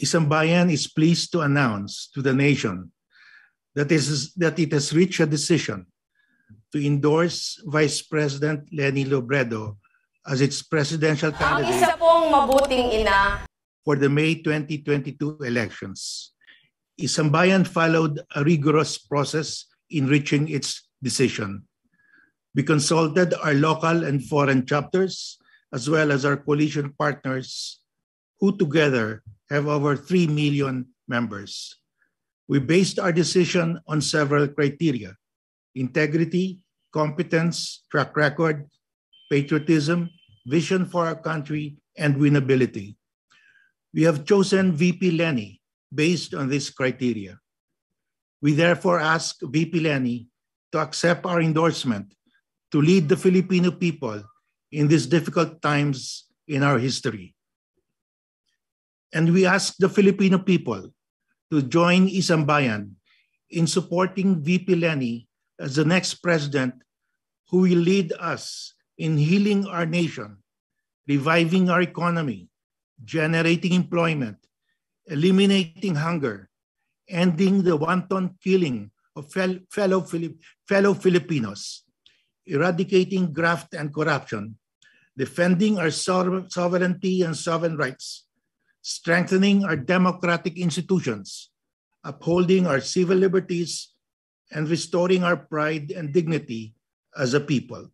Isambayan is pleased to announce to the nation that, is, that it has reached a decision to endorse Vice President Leni Lobredo as its presidential candidate for the May 2022 elections. Isambayan followed a rigorous process in reaching its decision. We consulted our local and foreign chapters as well as our coalition partners who together have over 3 million members. We based our decision on several criteria integrity, competence, track record, patriotism, vision for our country, and winnability. We have chosen VP Lenny based on this criteria. We therefore ask VP Lenny to accept our endorsement to lead the Filipino people in these difficult times in our history. And we ask the Filipino people to join Isambayan in supporting VP Lenny as the next president who will lead us in healing our nation, reviving our economy, generating employment, eliminating hunger, ending the wanton killing of fellow, fellow Filipinos, eradicating graft and corruption, defending our sovereignty and sovereign rights, strengthening our democratic institutions, upholding our civil liberties, and restoring our pride and dignity as a people.